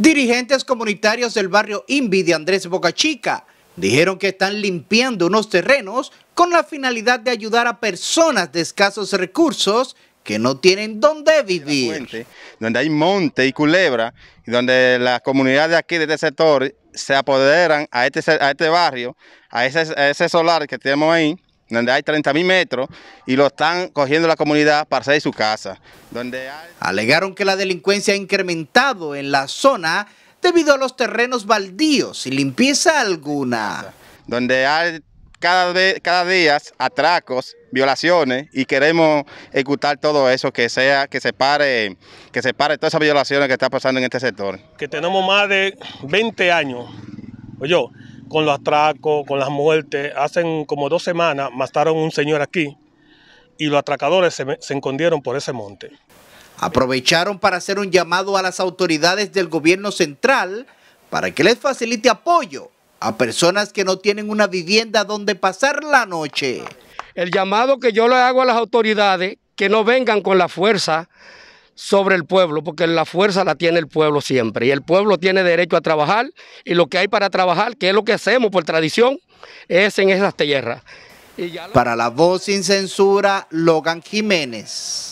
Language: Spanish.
Dirigentes comunitarios del barrio Invi de Andrés Bocachica dijeron que están limpiando unos terrenos con la finalidad de ayudar a personas de escasos recursos que no tienen dónde vivir. donde hay monte y culebra, y donde las comunidades aquí de este sector se apoderan a este, este barrio, a ese, a ese solar que tenemos ahí, donde hay 30.000 metros, y lo están cogiendo la comunidad para salir de su casa. Alegaron que la delincuencia ha incrementado en la zona debido a los terrenos baldíos y limpieza alguna. Donde hay cada, cada día atracos, violaciones y queremos ejecutar todo eso, que sea, que se pare, que se pare todas esas violaciones que están pasando en este sector. Que tenemos más de 20 años, oye, con los atracos, con las muertes. Hacen como dos semanas mataron un señor aquí y los atracadores se, se escondieron por ese monte. Aprovecharon para hacer un llamado a las autoridades del gobierno central para que les facilite apoyo a personas que no tienen una vivienda donde pasar la noche. El llamado que yo le hago a las autoridades, que no vengan con la fuerza sobre el pueblo, porque la fuerza la tiene el pueblo siempre. Y el pueblo tiene derecho a trabajar y lo que hay para trabajar, que es lo que hacemos por tradición, es en esas tierras. Para la voz sin censura, Logan Jiménez.